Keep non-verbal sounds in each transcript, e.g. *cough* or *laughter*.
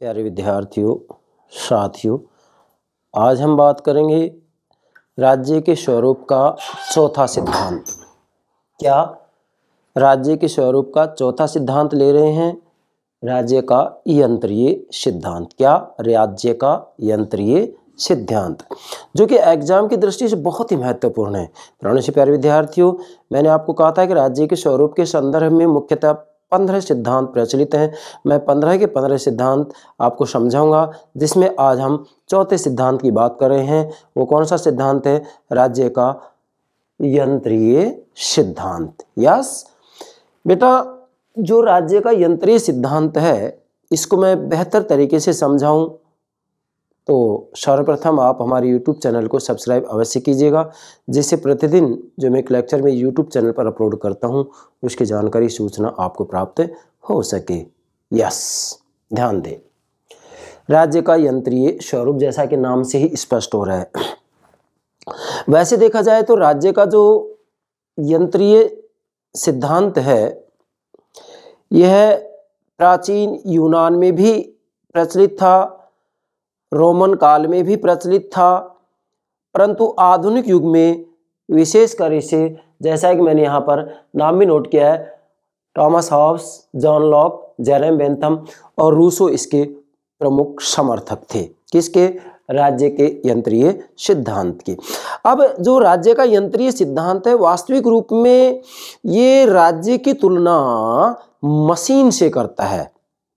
प्यारे विद्यार्थियों साथियों आज हम बात करेंगे राज्य के स्वरूप का चौथा सिद्धांत क्या राज्य के स्वरूप का चौथा सिद्धांत ले रहे हैं राज्य का यंत्रीय सिद्धांत क्या राज्य का यंत्रीय सिद्धांत जो कि एग्जाम की दृष्टि से बहुत ही महत्वपूर्ण है पुराने से प्यारे विद्यार्थियों मैंने आपको कहा था कि राज्य के स्वरूप के संदर्भ में मुख्यतः पंद्रह सिद्धांत प्रचलित हैं मैं पंद्रह के पंद्रह सिद्धांत आपको समझाऊंगा जिसमें आज हम चौथे सिद्धांत की बात कर रहे हैं वो कौन सा सिद्धांत है राज्य का यंत्रीय सिद्धांत यस बेटा जो राज्य का यंत्रीय सिद्धांत है इसको मैं बेहतर तरीके से समझाऊं तो सर्वप्रथम आप हमारे YouTube चैनल को सब्सक्राइब अवश्य कीजिएगा जिससे प्रतिदिन जो मैं एक लेक्चर में YouTube चैनल पर अपलोड करता हूँ उसकी जानकारी सूचना आपको प्राप्त हो सके यस ध्यान दें राज्य का यंत्रीय स्वरूप जैसा कि नाम से ही स्पष्ट हो रहा है वैसे देखा जाए तो राज्य का जो यंत्रीय सिद्धांत है यह प्राचीन यूनान में भी प्रचलित था रोमन काल में भी प्रचलित था परंतु आधुनिक युग में विशेषकर इसे जैसा कि मैंने यहाँ पर नाम भी नोट किया है Thomas Hobbes John Locke Jeremy Bentham और रूसो इसके प्रमुख समर्थक थे किसके राज्य के यंत्रीय सिद्धांत के अब जो राज्य का यंत्रीय सिद्धांत है वास्तविक रूप में ये राज्य की तुलना मशीन से करता है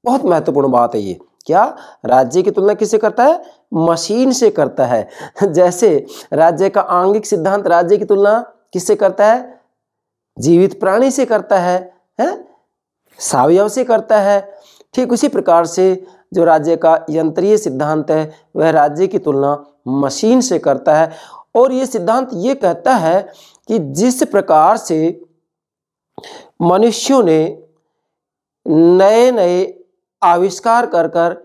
बहुत महत्वपूर्ण बात है ये क्या राज्य की तुलना किससे करता है मशीन से करता है *laughs* जैसे राज्य का आंगिक सिद्धांत राज्य की तुलना किससे करता है जीवित प्राणी से करता है है? सावयव से करता है ठीक उसी प्रकार से जो राज्य का यंत्रीय सिद्धांत है वह राज्य की तुलना मशीन से करता है और ये सिद्धांत ये कहता है कि जिस प्रकार से मनुष्यों ने नए नए आविष्कार कर कर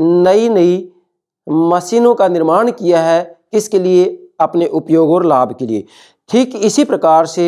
नई नई मशीनों का निर्माण किया है किसके लिए अपने उपयोग और लाभ के लिए ठीक इसी प्रकार से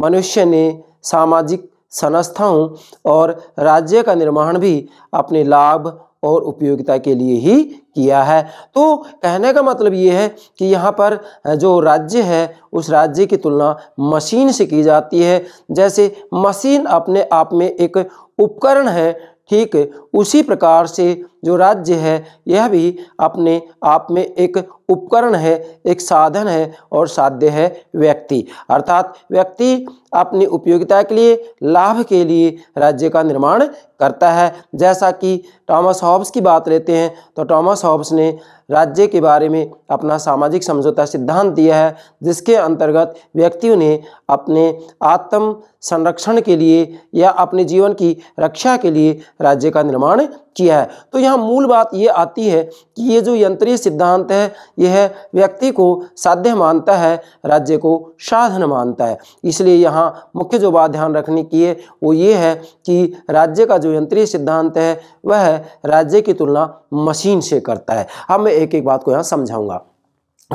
मनुष्य ने सामाजिक संस्थाओं और राज्य का निर्माण भी अपने लाभ और उपयोगिता के लिए ही किया है तो कहने का मतलब ये है कि यहाँ पर जो राज्य है उस राज्य की तुलना मशीन से की जाती है जैसे मशीन अपने आप में एक उपकरण है ठीक उसी प्रकार से जो राज्य है यह भी अपने आप में एक उपकरण है एक साधन है और साध्य है व्यक्ति अर्थात व्यक्ति अपनी उपयोगिता के लिए लाभ के लिए राज्य का निर्माण करता है जैसा कि टॉमस हॉब्स की बात लेते हैं तो टॉमस हॉब्स ने राज्य के बारे में अपना सामाजिक समझौता सिद्धांत दिया है जिसके अंतर्गत व्यक्तियों ने अपने आत्म संरक्षण के लिए या अपने जीवन की रक्षा के लिए राज्य का निर्माण किया है तो यहाँ मूल बात ये आती है कि ये जो यंत्रीय सिद्धांत है यह व्यक्ति को साध्य मानता है राज्य को साधन मानता है इसलिए यहाँ मुख्य जो बात ध्यान रखने की है वो ये है कि राज्य का जो यंत्रीय सिद्धांत है वह राज्य की तुलना मशीन से करता है अब मैं एक एक बात को यहाँ समझाऊंगा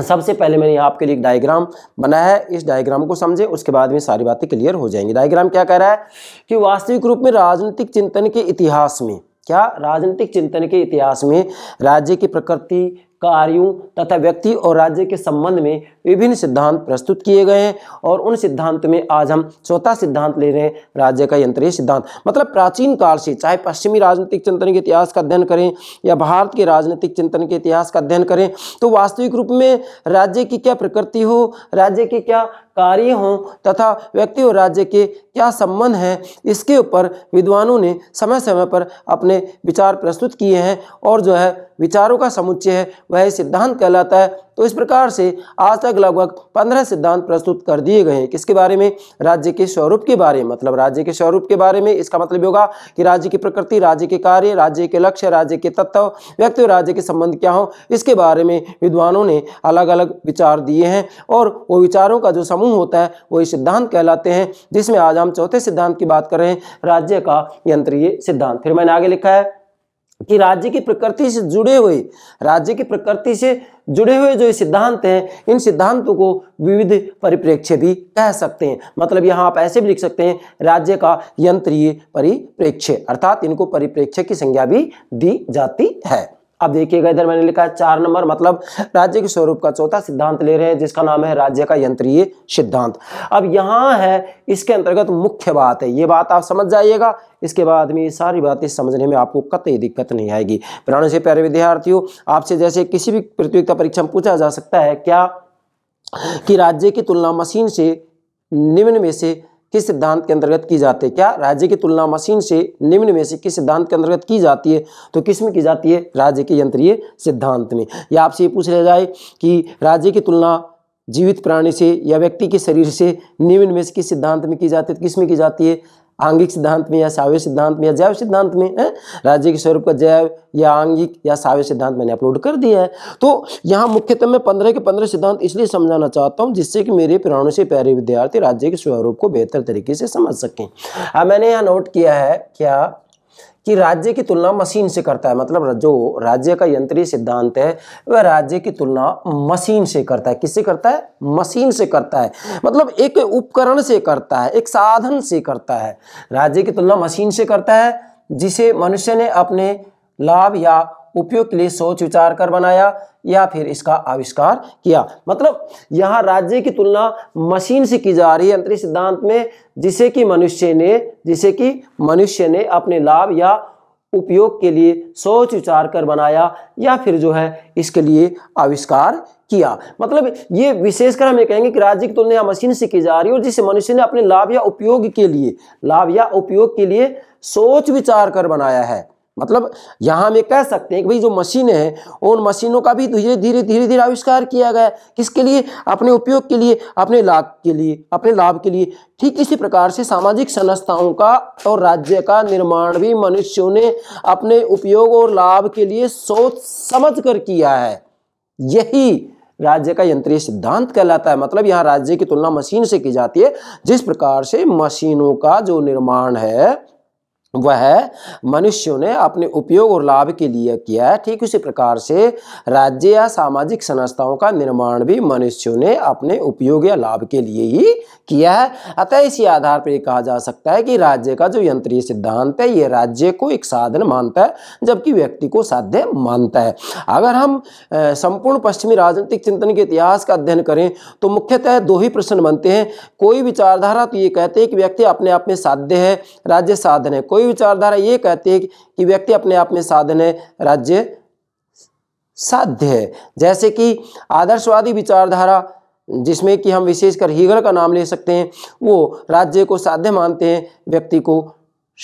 सबसे पहले मैंने यहाँ आपके लिए एक डायग्राम बनाया है इस डायग्राम को समझे उसके बाद में सारी बातें क्लियर हो जाएंगी डायग्राम क्या कह रहा है कि वास्तविक रूप में राजनीतिक चिंतन के इतिहास में क्या राजनीतिक चिंतन के इतिहास में राज्य की प्रकृति कार्यों तथा व्यक्ति और राज्य के संबंध में विभिन्न सिद्धांत प्रस्तुत किए गए हैं और उन सिद्धांत में आज हम चौथा सिद्धांत ले रहे हैं राज्य का यंत्रीय सिद्धांत मतलब प्राचीन काल से चाहे पश्चिमी राजनीतिक चिंतन के इतिहास का अध्ययन करें या भारत के राजनीतिक चिंतन के इतिहास का अध्ययन करें तो वास्तविक रूप में राज्य की क्या प्रकृति हो राज्य की क्या कार्य हों तथा व्यक्ति और राज्य के क्या संबंध हैं इसके ऊपर विद्वानों ने समय समय पर अपने विचार प्रस्तुत किए हैं और जो है विचारों का समुच्चय है वह सिद्धांत कहलाता है तो इस प्रकार से आज तक लगभग पंद्रह सिद्धांत प्रस्तुत कर दिए गए हैं किसके बारे में राज्य के स्वरूप के बारे में मतलब राज्य के स्वरूप के बारे में इसका मतलब होगा कि राज्य की प्रकृति राज्य के कार्य राज्य के लक्ष्य राज्य के तत्व व्यक्ति राज्य के संबंध क्या हो इसके बारे में विद्वानों ने अलग अलग विचार दिए हैं और वो विचारों का जो समूह होता है वो सिद्धांत कहलाते हैं जिसमें आज हम चौथे सिद्धांत की बात कर रहे हैं राज्य का यंत्रीय सिद्धांत फिर मैंने आगे लिखा है कि राज्य की प्रकृति से जुड़े हुए राज्य की प्रकृति से जुड़े हुए जो सिद्धांत हैं इन सिद्धांतों को विविध परिप्रेक्ष्य भी कह सकते हैं मतलब यहाँ आप ऐसे भी लिख सकते हैं राज्य का यंत्रीय परिप्रेक्ष्य अर्थात इनको परिप्रेक्ष्य की संज्ञा भी दी जाती है अब देखिएगा इधर मैंने लिखा है चार नंबर मतलब राज्य के स्वरूप का चौथा सिद्धांत ले रहे हैं जिसका नाम है राज्य का यंत्रीय सिद्धांत अब यहाँ है इसके अंतर्गत मुख्य बात है ये बात आप समझ जाइएगा इसके बाद में ये सारी बातें समझने में आपको कतई दिक्कत नहीं आएगी प्राणों से प्यारे विद्यार्थियों आपसे जैसे किसी भी प्रतियोगिता परीक्षा में पूछा जा सकता है क्या कि राज्य की तुलना मशीन से निम्न में से किस सिद्धांत के अंतर्गत की जाती है क्या राज्य की तुलना मशीन से निम्न में से किस सिद्धांत के अंतर्गत की जाती है तो किस में की जाती है राज्य के यंत्रीय सिद्धांत में या आपसे ये पूछ लिया जाए कि राज्य की तुलना जीवित प्राणी से या व्यक्ति के शरीर से निम्न में से किस सिद्धांत में की जाती है किस में की जाती है आंगिक सिद्धांत में या साव्य सिद्धांत में या जैव सिद्धांत में है राज्य के स्वरूप का जैव या आंगिक या साव्य सिद्धांत मैंने अपलोड कर दिया है तो यहाँ मुख्यतः मैं पंद्रह के पंद्रह सिद्धांत इसलिए समझाना चाहता हूँ जिससे कि मेरे पुराणों से प्यारे विद्यार्थी राज्य के स्वरूप को बेहतर तरीके से समझ सकें अब मैंने यहाँ नोट किया है क्या कि राज्य की तुलना मशीन से करता है मतलब जो राज्य का यंत्रीय सिद्धांत है वह राज्य की तुलना मशीन से करता है किससे करता है मशीन से करता है मतलब एक उपकरण से करता है एक साधन से करता है राज्य की तुलना मशीन से करता है जिसे मनुष्य ने अपने लाभ या उपयोग के लिए सोच विचार कर बनाया या फिर इसका आविष्कार किया मतलब यहाँ राज्य की तुलना मशीन से की जा रही है अंतरिक्ष सिद्धांत में जिसे कि मनुष्य ने जिसे कि मनुष्य ने अपने लाभ या उपयोग के लिए सोच विचार कर बनाया या फिर जो है इसके लिए आविष्कार किया मतलब ये विशेषकर हम ये कहेंगे कि राज्य की तुलना मशीन से की जा रही है और जिसे मनुष्य ने अपने लाभ या उपयोग के लिए लाभ या उपयोग के लिए सोच विचार कर बनाया है मतलब यहाँ हम ये कह सकते हैं कि भाई जो मशीनें हैं उन मशीनों का भी धीरे धीरे धीरे धीरे आविष्कार किया गया किसके लिए अपने उपयोग के लिए अपने लाभ के लिए अपने लाभ के लिए ठीक इसी प्रकार से सामाजिक संस्थाओं का और राज्य का निर्माण भी मनुष्यों ने अपने उपयोग और लाभ के लिए सोच समझ कर किया है यही राज्य का यंत्रीय सिद्धांत कहलाता है मतलब यहाँ राज्य की तुलना मशीन से की जाती है जिस प्रकार से मशीनों का जो निर्माण है वह मनुष्यों ने अपने उपयोग और लाभ के लिए किया है ठीक उसी प्रकार से राज्य या सामाजिक संस्थाओं का निर्माण भी मनुष्यों ने अपने उपयोग या लाभ के लिए ही किया है अतः इसी आधार पर कहा जा सकता है कि राज्य का जो यंत्रीय सिद्धांत है ये राज्य को एक साधन मानता है जबकि व्यक्ति को साध्य मानता है अगर हम संपूर्ण पश्चिमी राजनीतिक चिंतन के इतिहास का अध्ययन करें तो मुख्यतः दो ही प्रश्न बनते हैं कोई विचारधारा तो ये कहते हैं कि व्यक्ति अपने आप में साध्य है राज्य साधन है कोई कोई विचारधारा ये कहती है कि व्यक्ति अपने आप में साधन है राज्य साध्य है जैसे कि आदर्शवादी विचारधारा जिसमें कि हम विशेषकर हीगल का नाम ले सकते हैं वो राज्य को साध्य मानते हैं व्यक्ति को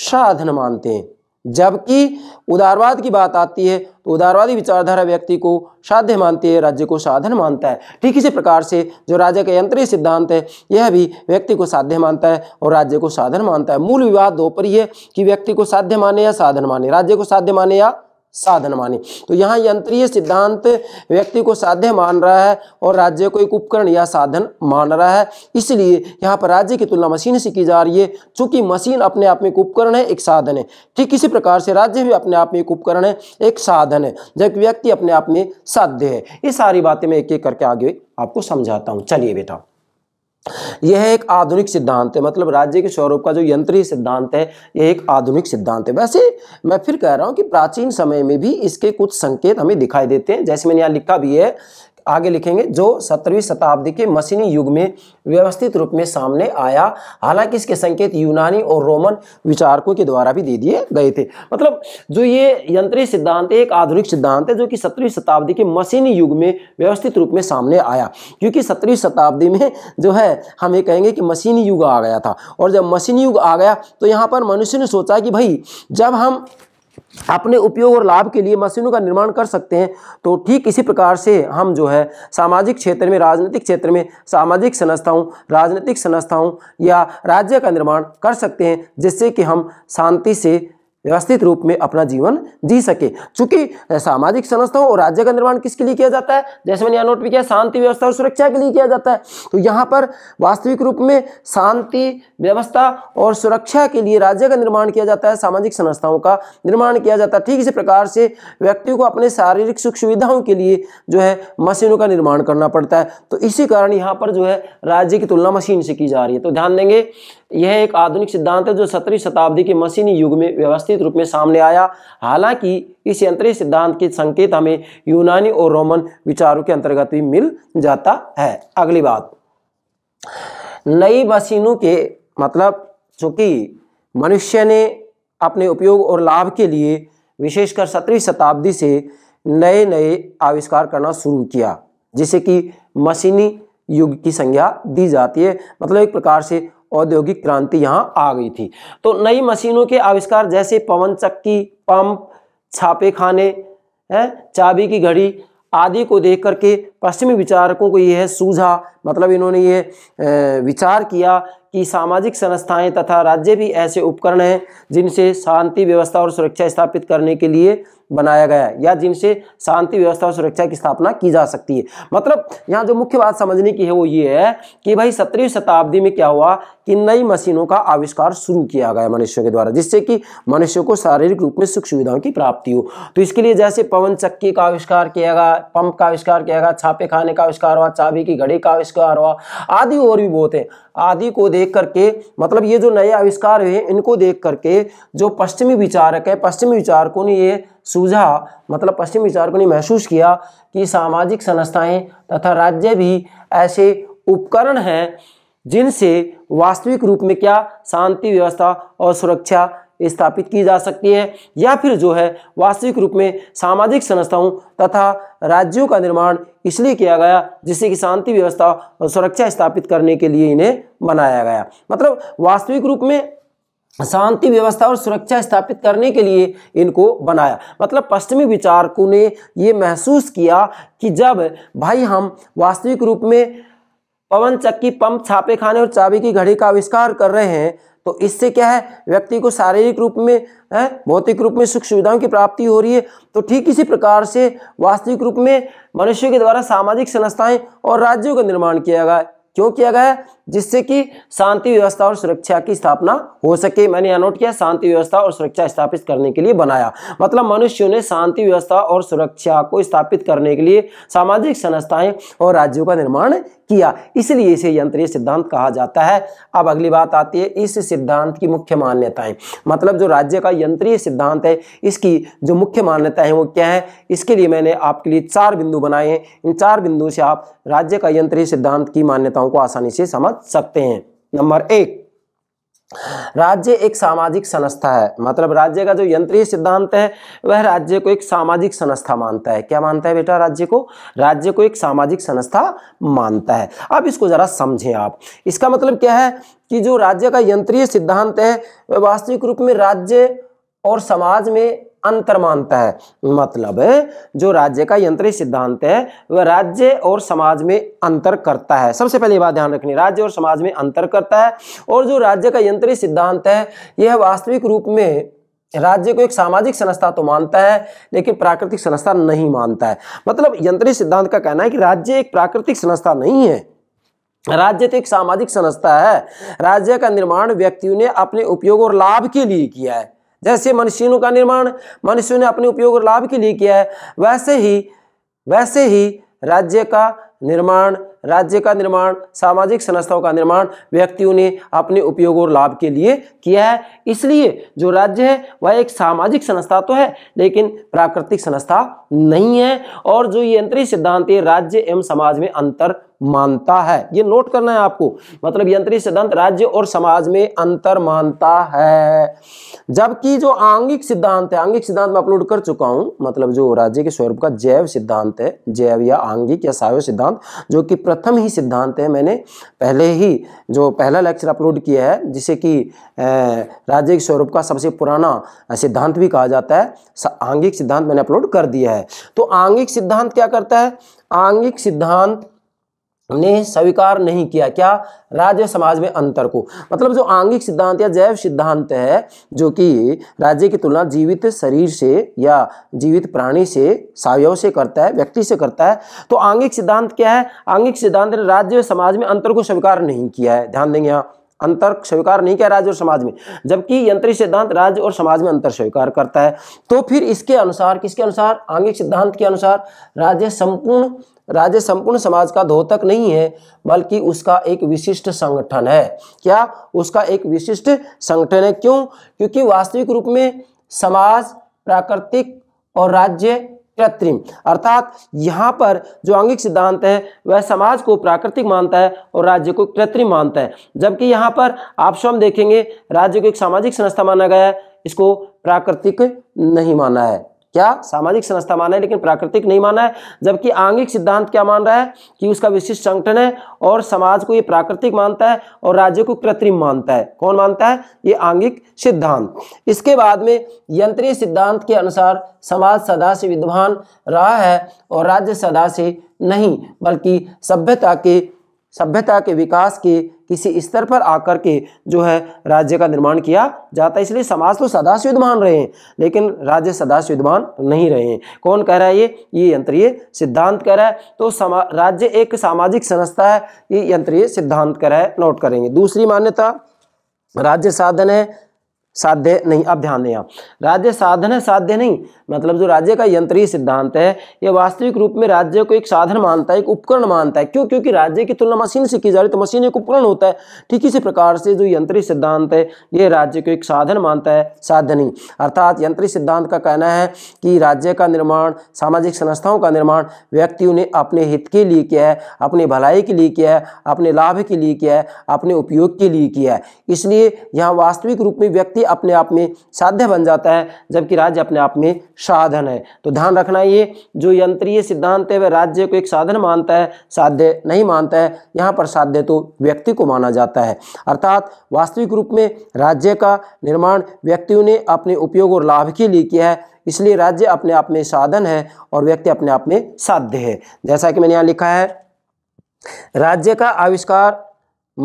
साधन मानते हैं जबकि उदारवाद की बात आती है तो उदारवादी विचारधारा व्यक्ति को साध्य मानती है राज्य को साधन मानता है ठीक इसी प्रकार से जो राज्य का यंत्रीय सिद्धांत है यह भी व्यक्ति को साध्य मानता है और राज्य को साधन मानता है मूल विवाद दो पर ही है कि व्यक्ति को साध्य माने या साधन माने राज्य को साध्य माने या साधन माने तो यहाँ यंत्रीय सिद्धांत व्यक्ति को साध्य मान रहा है और राज्य को एक उपकरण या साधन मान रहा है इसलिए यहाँ पर राज्य की तुलना मशीन से की जा रही है चूंकि मशीन अपने आप में एक उपकरण है एक साधन है ठीक इसी प्रकार से राज्य भी अपने आप में एक उपकरण है एक साधन है जबकि व्यक्ति अपने आप में साध्य है ये सारी बातें मैं एक एक करके आगे आपको समझाता हूँ चलिए बेटा यह एक आधुनिक सिद्धांत है मतलब राज्य के स्वरूप का जो यंत्रीय सिद्धांत है यह एक आधुनिक सिद्धांत है वैसे मैं फिर कह रहा हूं कि प्राचीन समय में भी इसके कुछ संकेत हमें दिखाई देते हैं जैसे मैंने यहां लिखा भी है आगे लिखेंगे जो सत्रहवीं शताब्दी के मशीनी युग में व्यवस्थित रूप में सामने आया हालांकि इसके संकेत यूनानी और रोमन विचारकों के द्वारा भी दे दिए गए थे मतलब जो ये यंत्री सिद्धांत एक आधुनिक सिद्धांत है जो कि सत्रहवीं शताब्दी के मशीनी युग में व्यवस्थित रूप में सामने आया क्योंकि सत्रहवीं शताब्दी में जो है हम ये कहेंगे कि मशीनी युग आ गया था और जब मशीनी युग आ गया तो यहाँ पर मनुष्य ने सोचा कि भाई जब हम अपने उपयोग और लाभ के लिए मशीनों का निर्माण कर सकते हैं तो ठीक इसी प्रकार से हम जो है सामाजिक क्षेत्र में राजनीतिक क्षेत्र में सामाजिक संस्थाओं राजनीतिक संस्थाओं या राज्य का निर्माण कर सकते हैं जिससे कि हम शांति से व्यवस्थित रूप में अपना जीवन जी सके चूंकि सामाजिक संस्थाओं और राज्य का निर्माण किसके लिए किया जाता है जैसे मैंने नोट भी किया शांति व्यवस्था और सुरक्षा के लिए किया जाता है तो यहाँ पर वास्तविक रूप में शांति व्यवस्था और सुरक्षा के लिए राज्य का निर्माण किया जाता है सामाजिक संस्थाओं का निर्माण किया जाता है ठीक इसी प्रकार से व्यक्ति को अपने शारीरिक सुख सुविधाओं के लिए जो है मशीनों का निर्माण करना पड़ता है तो इसी कारण यहाँ पर जो है राज्य की तुलना मशीन से की जा रही है तो ध्यान देंगे यह एक आधुनिक सिद्धांत है जो सत्रहवीं शताब्दी के मशीनी युग में व्यवस्थित रूप में सामने आया हालांकि इस यंत्रीय सिद्धांत के संकेत हमें यूनानी और रोमन विचारों के अंतर्गत भी मिल जाता है अगली बात नई मशीनों के मतलब चूंकि मनुष्य ने अपने उपयोग और लाभ के लिए विशेषकर सत्रहवीं शताब्दी से नए नए आविष्कार करना शुरू किया जिसे कि मशीनी युग की संज्ञा दी जाती है मतलब एक प्रकार से औद्योगिक क्रांति यहाँ आ गई थी तो नई मशीनों के आविष्कार जैसे पवन चक्की पंप छापे खाने है चाबी की घड़ी आदि को देख करके पश्चिमी विचारकों को यह सूझा मतलब इन्होंने ये विचार किया कि सामाजिक संस्थाएं तथा राज्य भी ऐसे उपकरण हैं जिनसे शांति व्यवस्था और सुरक्षा स्थापित करने के लिए बनाया गया है या जिनसे शांति व्यवस्था और सुरक्षा की स्थापना की जा सकती है मतलब यहाँ जो मुख्य बात समझने की है वो ये है कि भाई सत्रहवीं शताब्दी में क्या हुआ कि नई मशीनों का आविष्कार शुरू किया गया मनुष्यों के द्वारा जिससे कि मनुष्यों को शारीरिक रूप में सुख सुविधाओं की प्राप्ति हो तो इसके लिए जैसे पवन चक्की का आविष्कार किया गया पंप का आविष्कार किया गया छापे खाने का आविष्कार हुआ चाबी की घड़ी का आविष्कार हुआ आदि और भी बहुत है आदि को देख करके मतलब ये जो नए आविष्कार हैं इनको देख करके जो पश्चिमी विचारक है पश्चिमी विचारकों ने ये सूझा मतलब पश्चिम विचारकों ने महसूस किया कि सामाजिक संस्थाएं तथा राज्य भी ऐसे उपकरण हैं जिनसे वास्तविक रूप में क्या शांति व्यवस्था और सुरक्षा स्थापित की जा सकती है या फिर जो है वास्तविक रूप में सामाजिक संस्थाओं तथा राज्यों का निर्माण इसलिए किया गया जिससे कि शांति व्यवस्था और सुरक्षा स्थापित करने के लिए इन्हें बनाया गया मतलब वास्तविक रूप में शांति व्यवस्था और सुरक्षा स्थापित करने के लिए इनको बनाया मतलब पश्चिमी विचारकों ने ये महसूस किया कि जब भाई हम वास्तविक रूप में पवन चक्की पंप छापे खाने और चाबी की घड़ी का आविष्कार कर रहे हैं तो इससे क्या है व्यक्ति को शारीरिक रूप में भौतिक रूप में सुख सुविधाओं की प्राप्ति हो रही है तो ठीक इसी प्रकार से वास्तविक रूप में मनुष्य के द्वारा सामाजिक संस्थाएं और राज्यों का निर्माण किया गया क्यों किया गया है जिससे कि शांति व्यवस्था और सुरक्षा की स्थापना हो सके मैंने यहाँ नोट किया शांति व्यवस्था और सुरक्षा स्थापित करने के लिए बनाया मतलब मनुष्यों ने शांति व्यवस्था और सुरक्षा को स्थापित करने के लिए सामाजिक संस्थाएं और राज्यों का निर्माण किया इसलिए इसे यंत्रीय सिद्धांत कहा जाता है अब अगली बात आती है इस सिद्धांत की मुख्य मान्यताएं मतलब जो राज्य का यंत्रीय सिद्धांत है इसकी जो मुख्य मान्यता है वो क्या है इसके लिए मैंने आपके लिए चार बिंदु बनाए हैं इन चार बिंदु से आप राज्य का यंत्रीय सिद्धांत की मान्यताओं को आसानी से समझ सकते हैं नंबर एक राज्य एक सामाजिक संस्था है मतलब राज्य का जो यंत्रीय सिद्धांत है वह राज्य को एक सामाजिक संस्था मानता है क्या मानता है बेटा राज्य को राज्य को एक सामाजिक संस्था मानता है अब इसको जरा समझें आप इसका मतलब क्या है कि जो राज्य का यंत्रीय सिद्धांत है वह वास्तविक रूप में राज्य और समाज में अंतर मानता है मतलब जो राज्य का यंत्री सिद्धांत है वह राज्य और समाज में अंतर करता है सबसे पहले बात ध्यान रखनी राज्य और समाज में अंतर करता है और जो राज्य का यंत्री सिद्धांत है यह वास्तविक रूप में राज्य को एक सामाजिक संस्था तो मानता है लेकिन प्राकृतिक संस्था नहीं मानता है मतलब यंत्री सिद्धांत का कहना है कि राज्य एक प्राकृतिक संस्था नहीं है राज्य तो एक सामाजिक संस्था है राज्य का निर्माण व्यक्तियों ने अपने उपयोग और लाभ के लिए किया है जैसे मनुष्यों का निर्माण मनुष्यों ने अपने उपयोग और लाभ के लिए किया है वैसे ही वैसे ही राज्य का निर्माण राज्य का निर्माण सामाजिक संस्थाओं का निर्माण व्यक्तियों ने अपने उपयोग और लाभ के लिए किया है इसलिए जो राज्य है वह एक सामाजिक संस्था तो है लेकिन प्राकृतिक संस्था नहीं है और जो ये यंत्री सिद्धांत राज्य एवं समाज में अंतर मानता है ये नोट करना है आपको मतलब यंत्री सिद्धांत राज्य और समाज में अंतर मानता है जबकि जो आंगिक सिद्धांत है आंगिक सिद्धांत मैं अपलोड कर चुका हूं मतलब जो राज्य के स्वरूप का जैव सिद्धांत है जैव या आंगिक या सायो सिद्धांत जो कि प्रथम ही सिद्धांत है मैंने पहले ही जो पहला लेक्चर अपलोड किया है जिसे कि राजयिक स्वरूप का सबसे पुराना सिद्धांत भी कहा जाता है आंगिक सिद्धांत मैंने अपलोड कर दिया है तो आंगिक सिद्धांत क्या करता है आंगिक सिद्धांत ने स्वीकार नहीं किया क्या राज्य समाज में अंतर को मतलब जो आंगिक सिद्धांत या जैव सिद्धांत है जो कि राज्य की तुलना जीवित शरीर से या जीवित प्राणी से सावयव से करता है व्यक्ति से करता है तो आंगिक सिद्धांत क्या है आंगिक सिद्धांत ने राज्य समाज में अंतर को स्वीकार नहीं किया है ध्यान देंगे यहाँ अंतर स्वीकार नहीं किया राज्य और समाज में जबकि यंत्री सिद्धांत राज्य और समाज में अंतर स्वीकार करता है तो फिर इसके अनुसार किसके अनुसार आंगिक सिद्धांत के अनुसार राज्य संपूर्ण राज्य संपूर्ण समाज का धोतक नहीं है बल्कि उसका एक विशिष्ट संगठन है क्या उसका एक विशिष्ट संगठन है क्यों क्योंकि वास्तविक रूप में समाज प्राकृतिक और राज्य कृत्रिम अर्थात यहाँ पर जो आंगिक सिद्धांत है वह समाज को प्राकृतिक मानता है और राज्य को कृत्रिम मानता है जबकि यहाँ पर आप स्वयं देखेंगे राज्य को एक सामाजिक संस्था माना गया है इसको प्राकृतिक नहीं माना है क्या सामाजिक संस्था माना है लेकिन प्राकृतिक नहीं माना है जबकि आंगिक सिद्धांत क्या मान रहा है कि उसका विशिष्ट संगठन है और समाज को ये प्राकृतिक मानता है और राज्य को कृत्रिम मानता है कौन मानता है ये आंगिक सिद्धांत इसके बाद में यंत्रीय सिद्धांत के अनुसार समाज सदा से विद्वान रहा है और राज्य सदा से नहीं बल्कि सभ्यता के सभ्यता के विकास के किसी स्तर पर आकर के जो है राज्य का निर्माण किया जाता है इसलिए समाज तो सदा से रहे हैं लेकिन राज्य सदा से विद्यमान नहीं रहे हैं कौन कह रहा है ये ये यंत्रीय सिद्धांत कह रहा है तो राज्य एक सामाजिक संस्था है ये यंत्रीय सिद्धांत कह रहा है नोट करेंगे दूसरी मान्यता राज्य साधन है साध्य नहीं अब ध्यान दें आप राज्य साधन है साध्य नहीं मतलब जो राज्य का यंत्री सिद्धांत है यह वास्तविक रूप में राज्य को एक साधन मानता है एक उपकरण मानता है क्यों क्योंकि राज्य की तुलना मशीन से की जा रही है तो मशीन एक उपकरण होता है ठीक इसी प्रकार से जो यंत्री सिद्धांत है यह राज्य को एक साधन मानता है साध्य नहीं अर्थात यंत्री सिद्धांत का कहना है कि राज्य का निर्माण सामाजिक संस्थाओं का निर्माण व्यक्तियों ने अपने हित के लिए किया है अपने भलाई के लिए किया है अपने लाभ के लिए किया है अपने उपयोग के लिए किया है इसलिए यहाँ वास्तविक रूप में व्यक्ति व्यक्ति अपने आप में साध्य बन जाता है जबकि राज्य अपने आप में साधन है तो ध्यान रखना ये जो यंत्रीय सिद्धांत है वह राज्य को एक साधन मानता है साध्य नहीं मानता है यहाँ पर साध्य तो व्यक्ति को माना जाता है अर्थात वास्तविक रूप में राज्य का निर्माण व्यक्तियों ने अपने उपयोग और लाभ के लिए किया है इसलिए राज्य अपने आप में साधन है और व्यक्ति अपने आप में साध्य है जैसा कि मैंने यहाँ लिखा है राज्य का आविष्कार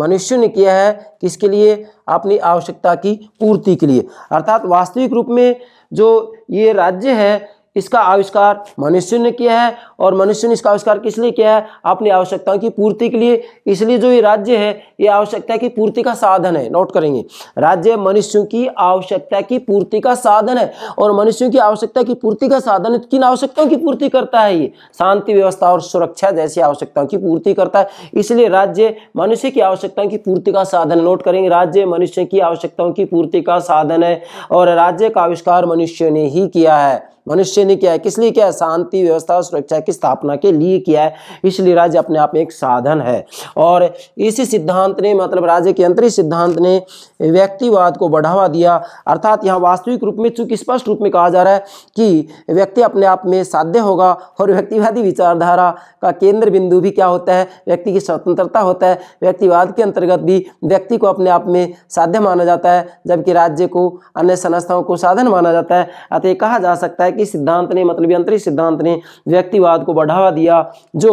मनुष्य ने किया है किसके लिए अपनी आवश्यकता की पूर्ति के लिए अर्थात वास्तविक रूप में जो ये राज्य है इसका आविष्कार मनुष्य ने किया है और मनुष्य ने इसका आविष्कार किस लिए किया है अपनी आवश्यकताओं की पूर्ति के लिए इसलिए जो ये राज्य है ये आवश्यकता की पूर्ति का साधन है नोट करेंगे राज्य मनुष्यों की आवश्यकता की पूर्ति का साधन है और मनुष्यों की आवश्यकता की पूर्ति का साधन किन आवश्यकताओं की पूर्ति करता है ये शांति व्यवस्था और सुरक्षा जैसी आवश्यकताओं की पूर्ति करता है इसलिए राज्य मनुष्य की आवश्यकताओं की पूर्ति का साधन नोट करेंगे राज्य मनुष्य की आवश्यकताओं की पूर्ति का साधन है और राज्य का आविष्कार मनुष्य ने ही किया है मनुष्य ने किया है किस लिए किया है शांति व्यवस्था और सुरक्षा की स्थापना के लिए किया है इसलिए राज्य अपने आप में एक साधन है और इसी सिद्धांत ने मतलब राज्य के अंतरिक सिद्धांत ने व्यक्तिवाद को बढ़ावा दिया अर्थात यहाँ वास्तविक रूप में चूंकि स्पष्ट रूप में कहा जा रहा है कि व्यक्ति अपने आप में साध्य होगा और व्यक्तिवादी विचारधारा का केंद्र बिंदु भी क्या होता है व्यक्ति की स्वतंत्रता होता है व्यक्तिवाद के अंतर्गत भी व्यक्ति को अपने आप में साध्य माना जाता है जबकि राज्य को अन्य संस्थाओं को साधन माना जाता है अतः कहा जा सकता है के सिद्धांत ने मतलब अंतरिक्ष सिद्धांत ने व्यक्तिवाद को बढ़ावा दिया जो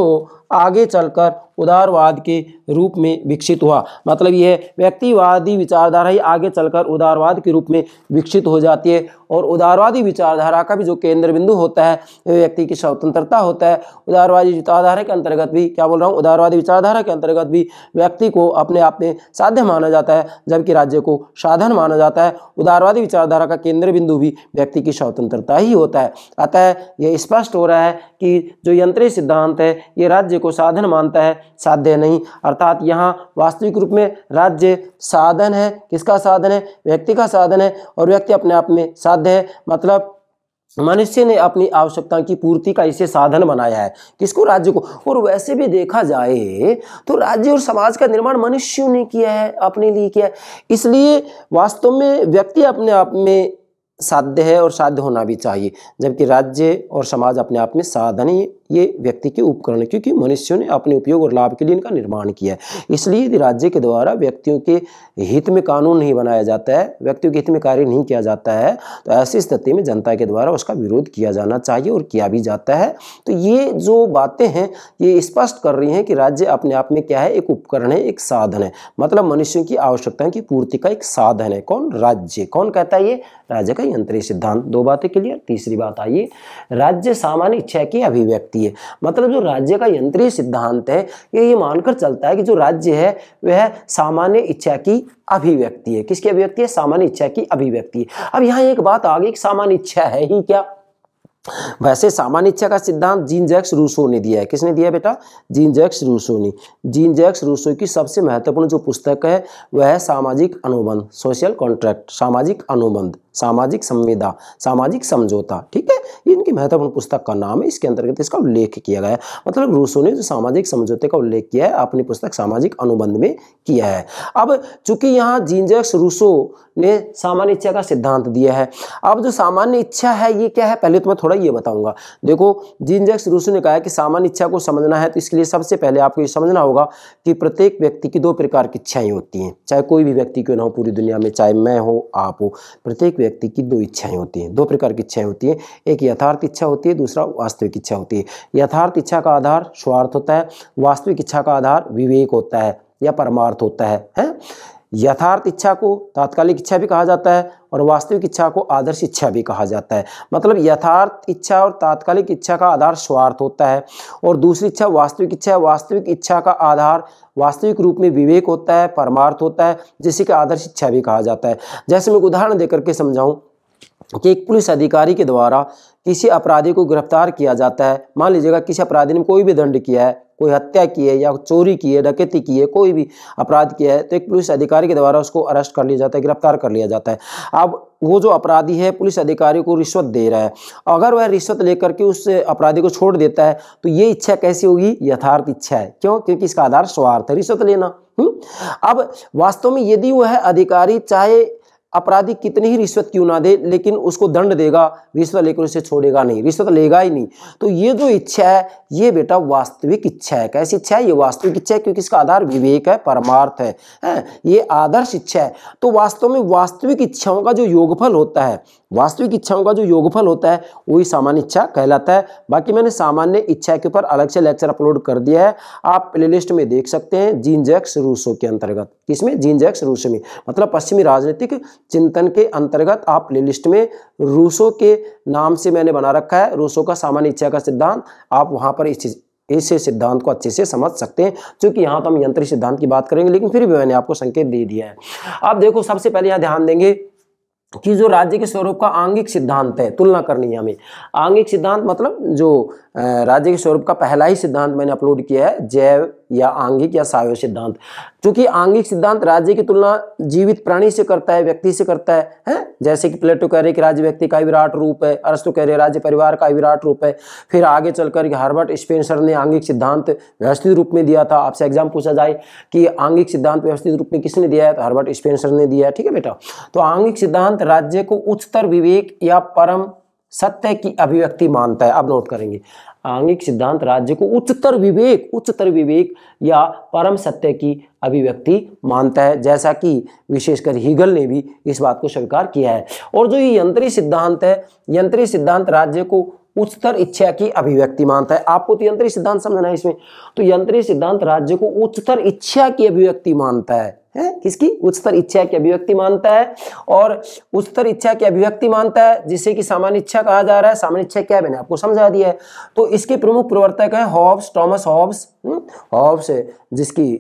आगे चलकर उदारवाद के रूप में विकसित हुआ मतलब यह व्यक्तिवादी विचारधारा ही आगे चलकर उदारवाद के रूप में विकसित हो जाती है और उदारवादी विचारधारा का भी जो केंद्र बिंदु होता है वह व्यक्ति की स्वतंत्रता होता है उदारवादी विचारधारा के अंतर्गत भी क्या बोल रहा हूँ उदारवादी विचारधारा के अंतर्गत भी व्यक्ति को अपने आप में साध्य माना जाता है जबकि राज्य को साधन माना जाता है उदारवादी विचारधारा का केंद्र बिंदु भी व्यक्ति की स्वतंत्रता ही होता है अतः यह स्पष्ट हो रहा है कि जो यंत्री सिद्धांत है ये राज्य को साधन मानता है साध्य नहीं अर्थात यहाँ वास्तविक रूप में राज्य साधन है किसका साधन है व्यक्ति का साधन है और व्यक्ति अपने आप में साध्य है मतलब मनुष्य ने अपनी आवश्यकताओं की पूर्ति का इसे साधन बनाया है किसको राज्य को और वैसे भी देखा जाए तो राज्य और समाज का निर्माण मनुष्यों ने किया है अपने लिए किया है इसलिए वास्तव में व्यक्ति अपने आप में साध्य है और साध्य होना भी चाहिए जबकि राज्य और समाज अपने आप में साधन ही ये व्यक्ति के उपकरण क्योंकि मनुष्यों ने अपने उपयोग और लाभ के लिए इनका निर्माण किया है इसलिए यदि राज्य के द्वारा व्यक्तियों के हित में कानून नहीं बनाया जाता है व्यक्तियों के हित में कार्य नहीं किया जाता है तो ऐसी स्थिति में जनता के द्वारा उसका विरोध किया जाना चाहिए और किया भी जाता है तो ये जो बातें हैं ये स्पष्ट कर रही हैं कि राज्य अपने आप में क्या है एक उपकरण है एक साधन है मतलब मनुष्यों की आवश्यकताओं की पूर्ति का एक साधन है कौन राज्य कौन कहता है ये राज्य का यंत्री सिद्धांत दो बातें क्लियर तीसरी बात आइए राज्य सामान्य इच्छा की अभिव्यक्ति जाती है मतलब जो राज्य का यंत्रीय सिद्धांत है ये ये मानकर चलता है कि जो राज्य है वह सामान्य इच्छा की अभिव्यक्ति है किसकी अभिव्यक्ति है सामान्य इच्छा की अभिव्यक्ति है अब यहाँ एक बात आ गई सामान्य इच्छा है ही क्या वैसे सामान्य इच्छा का सिद्धांत जीन जैक्स रूसो ने दिया है किसने दिया बेटा जीन जैक्स रूसो ने जीन जैक्स रूसो की सबसे महत्वपूर्ण जो पुस्तक है वह है सामाजिक अनुबंध सोशल कॉन्ट्रैक्ट सामाजिक अनुबंध सामाजिक संविदा सामाजिक समझौता ठीक है ये इनकी महत्वपूर्ण पुस्तक का नाम है इसके अंतर्गत इसका उल्लेख किया गया है मतलब रूसो ने जो सामाजिक समझौते का उल्लेख किया है अपनी पुस्तक सामाजिक अनुबंध में किया है अब चूंकि यहाँ जींजक्स रूसो ने सामान्य इच्छा का सिद्धांत दिया है अब जो सामान्य इच्छा है ये क्या है पहले तो मैं थोड़ा ये बताऊंगा देखो जींजक्स रूसो ने कहा कि सामान्य इच्छा को समझना है तो इसके लिए सबसे पहले आपको ये समझना होगा कि प्रत्येक व्यक्ति की दो प्रकार की इच्छाएं होती हैं चाहे कोई भी व्यक्ति क्यों ना हो पूरी दुनिया में चाहे मैं हो आप हो प्रत्येक व्यक्ति की दो इच्छाएं होती हैं दो प्रकार की इच्छाएं होती हैं एक यथार्थ इच्छा होती है दूसरा वास्तविक इच्छा होती है यथार्थ इच्छा का आधार स्वार्थ होता है वास्तविक इच्छा का आधार विवेक होता है या परमार्थ होता है है? यथार्थ इच्छा को तात्कालिक इच्छा भी कहा जाता है और वास्तविक इच्छा को आदर्श इच्छा भी कहा जाता है मतलब यथार्थ इच्छा और तात्कालिक इच्छा का आधार स्वार्थ होता है और दूसरी इच्छा वास्तविक इच्छा वास्तविक इच्छा का आधार वास्तविक रूप में विवेक होता है परमार्थ होता है जिसे कि आदर्श इच्छा भी कहा जाता है जैसे मैं उदाहरण देकर के समझाऊँ कि एक पुलिस अधिकारी के द्वारा किसी अपराधी को गिरफ्तार किया जाता है मान लीजिएगा किसी अपराधी ने कोई भी दंड किया है कोई हत्या की है या चोरी की है डकैती की है कोई भी अपराध किया है तो एक पुलिस अधिकारी के द्वारा उसको अरेस्ट कर लिया जाता है गिरफ्तार कर लिया जाता है अब वो जो अपराधी है पुलिस अधिकारी को रिश्वत दे रहा है अगर वह रिश्वत लेकर के उस अपराधी को छोड़ देता है तो ये इच्छा कैसी होगी यथार्थ इच्छा है क्यों क्योंकि इसका आधार स्वार्थ है रिश्वत लेना हुँ? हम्म? अब वास्तव में यदि वह अधिकारी चाहे अपराधी कितनी ही रिश्वत क्यों ना दे लेकिन उसको दंड देगा रिश्वत लेकर उसे छोड़ेगा नहीं रिश्वत तो लेगा ही नहीं तो ये जो इच्छा है ये बेटा वास्तविक इच्छा है कैसी इच्छा है ये वास्तविक इच्छा है क्योंकि इसका आधार विवेक है परमार्थ है, है? ये आदर्श इच्छा है तो वास्तव में वास्तविक इच्छाओं का जो योगफल होता है वास्तविक इच्छाओं का जो योगफल होता है वही सामान्य इच्छा कहलाता है बाकी मैंने सामान्य इच्छा के ऊपर अलग से लेक्चर अपलोड कर दिया है आप प्लेलिस्ट में देख सकते हैं जीन जैक्स रूसो के अंतर्गत किसमें जीन जैक्स रूसो में मतलब पश्चिमी राजनीतिक चिंतन के अंतर्गत आप लिस्ट में रूसो के नाम से मैंने बना रखा है रूसो का सामान्य इच्छा का सिद्धांत आप वहाँ पर इस चीज़ सिद्धांत को अच्छे से समझ सकते हैं क्योंकि यहाँ तो हम यंत्र सिद्धांत की बात करेंगे लेकिन फिर भी मैंने आपको संकेत दे दिया है आप देखो सबसे पहले यहाँ ध्यान देंगे कि जो राज्य के स्वरूप का आंगिक सिद्धांत है तुलना करनी है हमें आंगिक सिद्धांत मतलब जो राज्य के स्वरूप का पहला ही सिद्धांत मैंने अपलोड किया है जैव या आंगिक या सावय सिद्धांत चूंकि आंगिक सिद्धांत राज्य की तुलना जीवित प्राणी से करता है व्यक्ति से करता है है? जैसे कि प्लेटो कह रहे कि राज्य व्यक्ति का विराट रूप है अरस्तु कह रहे राज्य परिवार का विराट रूप है फिर आगे चलकर हार्बर्ट स्पेंसर ने आंगिक सिद्धांत व्यवस्थित रूप में दिया था आपसे एग्जाम पूछा जाए कि आंगिक सिद्धांत व्यवस्थित रूप में किसने दिया है तो हार्बर्ट स्पेंसर ने दिया है ठीक है बेटा तो आंगिक सिद्धांत राज्य को उच्चतर विवेक या परम सत्य की अभिव्यक्ति मानता है अब नोट करेंगे आंगिक सिद्धांत राज्य को उच्चतर विवेक उच्चतर विवेक या परम सत्य की अभिव्यक्ति मानता है जैसा कि विशेषकर हीगल ने भी इस बात को स्वीकार किया है और जो ये यंत्री सिद्धांत है यंत्री सिद्धांत राज्य को उच्चतर इच्छा की अभिव्यक्ति मानता है आपको तो यंत्री सिद्धांत समझना है इसमें तो यंत्री सिद्धांत राज्य को उच्चतर इच्छा की अभिव्यक्ति मानता है है किसकी उच्चतर इच्छा की अभिव्यक्ति मानता है और उच्चतर इच्छा की अभिव्यक्ति मानता है जिसे कि सामान्य इच्छा कहा जा रहा है सामान्य इच्छा क्या है मैंने आपको समझा दिया है तो इसके प्रमुख प्रवर्तक है हॉब्स टॉमस हॉब्स हम्म? हॉब्स जिसकी *clears throat*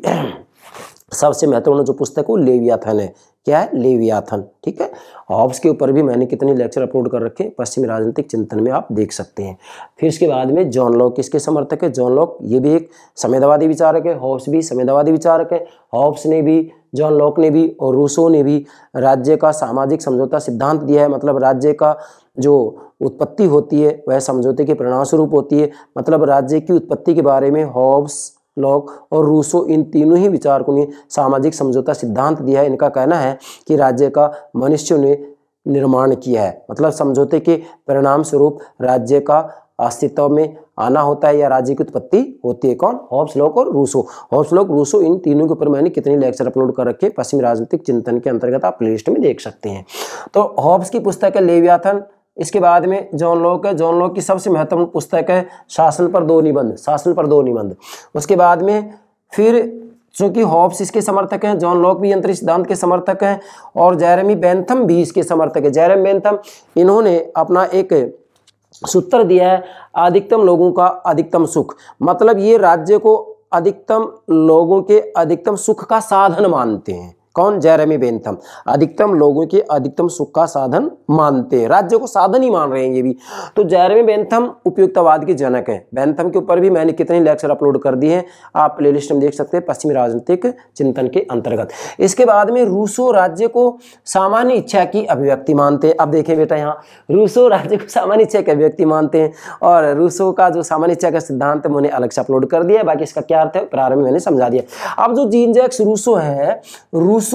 सबसे महत्वपूर्ण जो पुस्तक हो लेवियाथन है क्या है लेवियाथन ठीक है हॉब्स के ऊपर भी मैंने कितने लेक्चर अपलोड कर रखे पश्चिमी राजनीतिक चिंतन में आप देख सकते हैं फिर इसके बाद में जॉन लॉक किसके समर्थक है जॉन लॉक ये भी एक संविधावादी विचारक है हॉब्स भी संविधावादी विचारक है हॉब्स ने भी जॉन लॉक ने भी और रूसो ने भी राज्य का सामाजिक समझौता सिद्धांत दिया है मतलब राज्य का जो उत्पत्ति होती है वह समझौते के स्वरूप होती है मतलब राज्य की उत्पत्ति के बारे में हॉब्स लॉक और रूसो इन तीनों ही विचारकों ने सामाजिक समझौता सिद्धांत दिया है इनका कहना है कि राज्य का मनुष्य ने निर्माण किया है मतलब समझौते के परिणाम स्वरूप राज्य का अस्तित्व में आना होता है या राज्य की उत्पत्ति होती है कौन हॉब्स लॉक और रूसो हॉब्स लॉक रूसो इन तीनों के ऊपर मैंने कितने लेक्चर अपलोड कर रखे पश्चिमी राजनीतिक चिंतन के अंतर्गत आप लिस्ट में देख सकते हैं तो हॉब्स की पुस्तक है लेवियाथन इसके बाद में जॉन लॉक है जॉन लॉक की सबसे महत्वपूर्ण पुस्तक है शासन पर दो निबंध शासन पर दो निबंध उसके बाद में फिर चूंकि हॉब्स इसके समर्थक हैं जॉन लॉक भी यंत्र सिद्धांत के समर्थक हैं और जैरमी बेंथम भी इसके समर्थक है जैरम बेंथम इन्होंने अपना एक सूत्र दिया है अधिकतम लोगों का अधिकतम सुख मतलब ये राज्य को अधिकतम लोगों के अधिकतम सुख का साधन मानते हैं कौन जेरेमी बेंथम अधिकतम लोगों के अधिकतम सुख का साधन मानते हैं राज्य को साधन ही मान रहे हैं ये भी तो जेरेमी बेंथम उपयुक्तवाद के जनक हैं बेंथम के ऊपर भी मैंने कितने लेक्चर अपलोड कर दिए हैं आप प्ले में देख सकते हैं पश्चिमी राजनीतिक चिंतन के अंतर्गत इसके बाद में रूसो राज्य को सामान्य इच्छा की अभिव्यक्ति मानते हैं अब देखें बेटा यहाँ रूसो राज्य को सामान्य इच्छा की अभिव्यक्ति मानते हैं और रूसो का जो सामान्य इच्छा का सिद्धांत है मैंने अलग से अपलोड कर दिया बाकी इसका क्या अर्थ है प्रारंभ मैंने समझा दिया अब जो जीन जैक्स रूसो है रूस उस